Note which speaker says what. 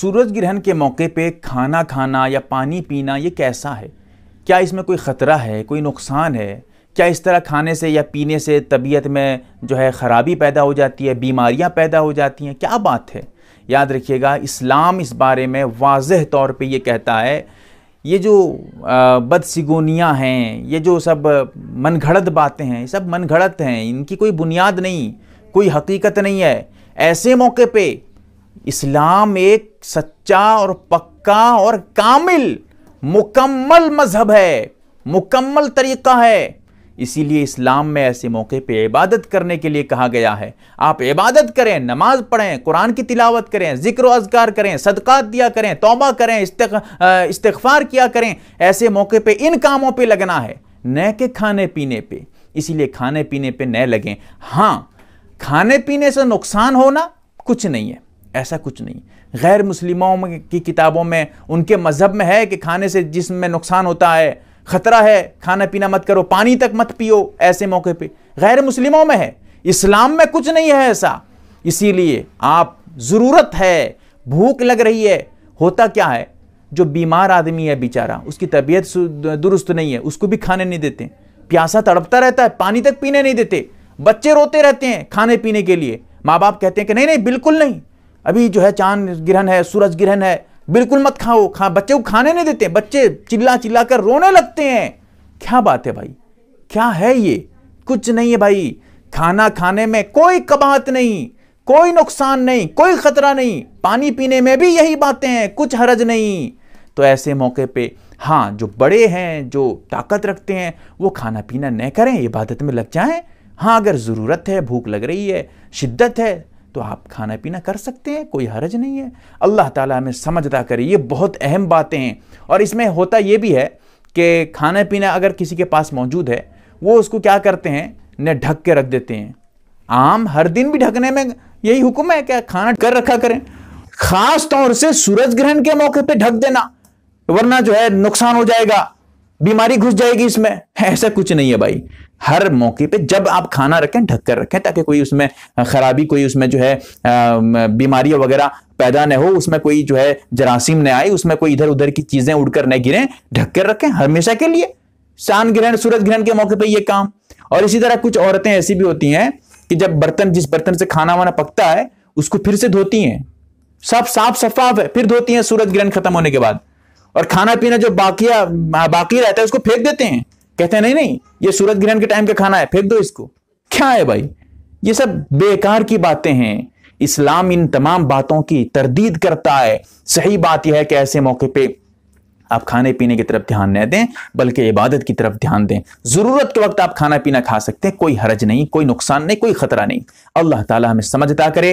Speaker 1: सूरज ग्रहण के मौके पे खाना खाना या पानी पीना ये कैसा है क्या इसमें कोई ख़तरा है कोई नुकसान है क्या इस तरह खाने से या पीने से तबीयत में जो है ख़राबी पैदा हो जाती है बीमारियां पैदा हो जाती हैं क्या बात है याद रखिएगा इस्लाम इस बारे में वाज तौर पे ये कहता है ये जो बदसिगोनियाँ हैं ये जो सब मनगढ़ंत बातें हैं ये सब मनगढ़ंत हैं इनकी कोई बुनियाद नहीं कोई हकीकत नहीं है ऐसे मौके पे इस्लाम एक सच्चा और पक्का और कामिल मुकम्मल मजहब है मुकम्मल तरीक़ा है इसीलिए इस्लाम में ऐसे मौके पे इबादत करने के लिए कहा गया है आप इबादत करें नमाज पढ़ें कुरान की तिलावत करें जिक्र अजगार करें सदक़ात दिया करें तोबा करें इस्तफार किया करें ऐसे मौके पे इन कामों पे लगना है न के खाने पीने पे इसीलिए खाने पीने पे न लगें हाँ खाने पीने से नुकसान होना कुछ नहीं है ऐसा कुछ नहीं गैर मुस्लिमों की किताबों में उनके मज़हब में है कि खाने से जिसम में नुकसान होता है ख़तरा है खाना पीना मत करो पानी तक मत पियो ऐसे मौके पे गैर मुस्लिमों में है इस्लाम में कुछ नहीं है ऐसा इसीलिए आप ज़रूरत है भूख लग रही है होता क्या है जो बीमार आदमी है बेचारा उसकी तबीयत दुरुस्त नहीं है उसको भी खाने नहीं देते प्यासा तड़पता रहता है पानी तक पीने नहीं देते बच्चे रोते रहते हैं खाने पीने के लिए माँ बाप कहते हैं कि नहीं नहीं बिल्कुल नहीं अभी जो है चांद ग्रहण है सूरज ग्रहण है बिल्कुल मत खाओ खा बच्चे को खाने नहीं देते बच्चे चिल्ला चिल्ला कर रोने लगते हैं क्या बात है भाई क्या है ये कुछ नहीं है भाई खाना खाने में कोई कबात नहीं कोई नुकसान नहीं कोई खतरा नहीं पानी पीने में भी यही बातें हैं कुछ हरज नहीं तो ऐसे मौके पे हाँ जो बड़े हैं जो ताकत रखते हैं वो खाना पीना न करें इबादत में लग जाएं हाँ अगर ज़रूरत है भूख लग रही है शिद्दत है तो आप खाना पीना कर सकते हैं कोई हरज नहीं है अल्लाह ताला हमें समझ अदा करे ये बहुत अहम बातें हैं और इसमें होता ये भी है कि खाना पीना अगर किसी के पास मौजूद है वो उसको क्या करते हैं न ढक के रख देते हैं आम हर दिन भी ढकने में यही हुक्म है क्या खाना कर रखा करें खास तौर से सूरज ग्रहण के मौके पर ढक देना वरना जो है नुकसान हो जाएगा बीमारी घुस जाएगी इसमें ऐसा कुछ नहीं है भाई हर मौके पे जब आप खाना रखें ढक कर रखें ताकि कोई उसमें खराबी कोई उसमें जो है बीमारी वगैरह पैदा न हो उसमें कोई जो है जरासीम न आए उसमें कोई इधर उधर की चीजें उड़कर न गिरे ढक कर रखें हमेशा के लिए सान ग्रहण सूरज ग्रहण के मौके पर यह काम और इसी तरह कुछ औरतें ऐसी भी होती हैं कि जब बर्तन जिस बर्तन से खाना वाना पकता है उसको फिर से धोती हैं सब साफ शफाफ है फिर धोती हैं सूरज ग्रहण खत्म होने के बाद और खाना पीना जो बाकिया बाकी रहता है उसको फेंक देते हैं कहते हैं नहीं नहीं ये सूरज ग्रहण के टाइम का खाना है फेंक दो इसको क्या है भाई ये सब बेकार की बातें हैं इस्लाम इन तमाम बातों की तरदीद करता है सही बात यह है कि ऐसे मौके पे आप खाने पीने की तरफ ध्यान न दें बल्कि इबादत की तरफ ध्यान दें ज़रूरत के वक्त आप खाना पीना खा सकते हैं कोई हरज नहीं कोई नुकसान नहीं कोई खतरा नहीं अल्लाह ताला हमें समझता करे